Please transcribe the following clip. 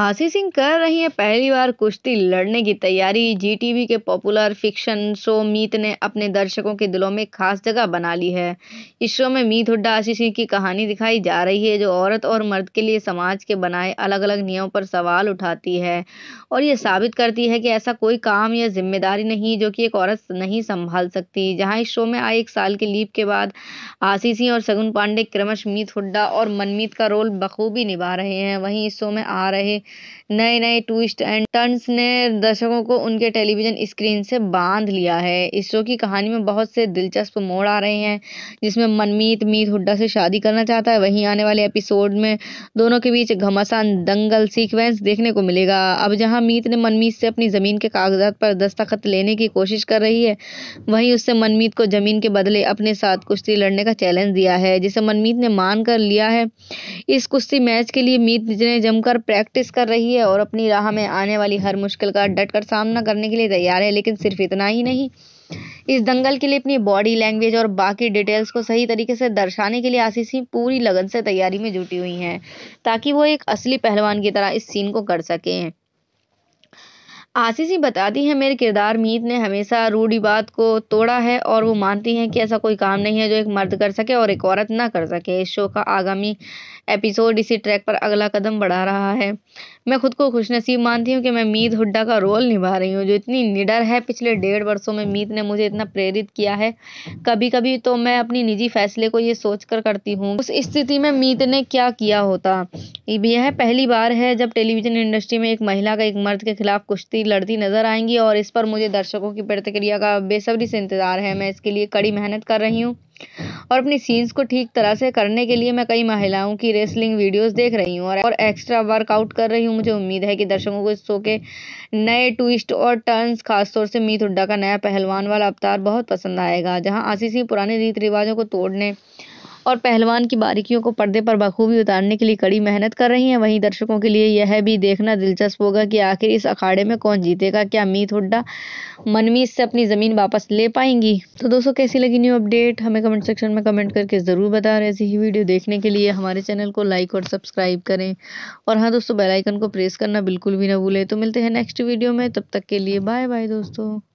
आशी सिंह कर रही हैं पहली बार कुश्ती लड़ने की तैयारी जीटीवी के पॉपुलर फिक्शन शो मीत ने अपने दर्शकों के दिलों में खास जगह बना ली है इस शो में मीत हुड्डा आशीष सिंह की कहानी दिखाई जा रही है जो औरत और मर्द के लिए समाज के बनाए अलग अलग नियमों पर सवाल उठाती है और ये साबित करती है कि ऐसा कोई काम या जिम्मेदारी नहीं जो कि एक औरत नहीं संभाल सकती जहाँ इस शो में आए एक साल के लीप के बाद आशीष सिंह और सगुन पांडे क्रमश मीत हुड्डा और मनमीत का रोल बखूबी निभा रहे हैं वहीं इस शो में आ रहे नए नए ट्विस्ट एंड टर्न्स ने दर्शकों को उनके टेलीविजन स्क्रीन से बांध लिया है इस शो की कहानी में बहुत से दिलचस्प मोड़ आ रहे हैं जिसमें मनमीत मीत हुड्डा से शादी करना चाहता है वहीं आने वाले एपिसोड में दोनों के बीच घमासान दंगल सीक्वेंस देखने को मिलेगा अब जहाँ मीत ने मनमीत से अपनी ज़मीन के कागजात पर दस्तखत लेने की कोशिश कर रही है वहीं उससे मनमीत को ज़मीन के बदले अपने साथ कुश्ती लड़ने का चैलेंज दिया है जिसे मनमीत ने मान कर लिया है इस कुश्ती मैच के लिए मीत ने जमकर प्रैक्टिस कर रही है और अपनी राह में आने वाली हर मुश्किल का डटकर सामना करने के लिए तैयार है लेकिन सिर्फ इतना ही नहीं इस दंगल के लिए अपनी बॉडी लैंग्वेज और बाकी डिटेल्स को सही तरीके से दर्शाने के लिए आशीषी पूरी लगन से तैयारी में जुटी हुई हैं ताकि वो एक असली पहलवान की तरह इस सीन को कर सकें आशीषी बताती है मेरे किरदार मीत ने हमेशा रूढ़ी बात को तोड़ा है और वो मानती हैं कि ऐसा कोई काम नहीं है जो एक मर्द कर सके और एक औरत ना कर सके इस शो का आगामी एपिसोड इसी ट्रैक पर अगला कदम बढ़ा रहा है मैं खुद को खुशनसीब मानती हूँ कि मैं मीत हुड्डा का रोल निभा रही हूँ जो इतनी निडर है पिछले डेढ़ वर्षों में मीत ने मुझे इतना प्रेरित किया है कभी कभी तो मैं अपनी निजी फैसले को ये सोच कर करती हूँ उस स्थिति में मीत ने क्या किया होता यह पहली बार है जब टेलीविजन इंडस्ट्री में एक महिला का एक मर्द के खिलाफ कुश्ती लड़ती नजर आएंगी और इस पर मुझे दर्शकों की प्रतिक्रिया का बेसब्री से इंतजार है मैं इसके लिए कड़ी मेहनत कर रही हूँ और अपनी सीन्स को ठीक तरह से करने के लिए मैं कई महिलाओं की रेसलिंग वीडियोस देख रही हूँ और एक्स्ट्रा वर्कआउट कर रही हूँ मुझे उम्मीद है कि दर्शकों को इस शो के नए ट्विस्ट और टर्न्स खासतौर से मीत हुड्डा का नया पहलवान वाला अवतार बहुत पसंद आएगा जहाँ आशीष पुराने रीति रिवाजों को तोड़ने और पहलवान की बारीकियों को पर्दे पर बखूबी उतारने के लिए कड़ी मेहनत कर रही हैं वहीं दर्शकों के लिए यह भी देखना दिलचस्प होगा कि आखिर इस अखाड़े में कौन जीतेगा क्या मीत हुड्डा मनमीत से अपनी ज़मीन वापस ले पाएंगी तो दोस्तों कैसी लगी न्यू अपडेट हमें कमेंट सेक्शन में कमेंट करके ज़रूर बता रहे ऐसी ही वीडियो देखने के लिए हमारे चैनल को लाइक और सब्सक्राइब करें और हाँ दोस्तों बेलाइकन को प्रेस करना बिल्कुल भी ना भूलें तो मिलते हैं नेक्स्ट वीडियो में तब तक के लिए बाय बाय दोस्तों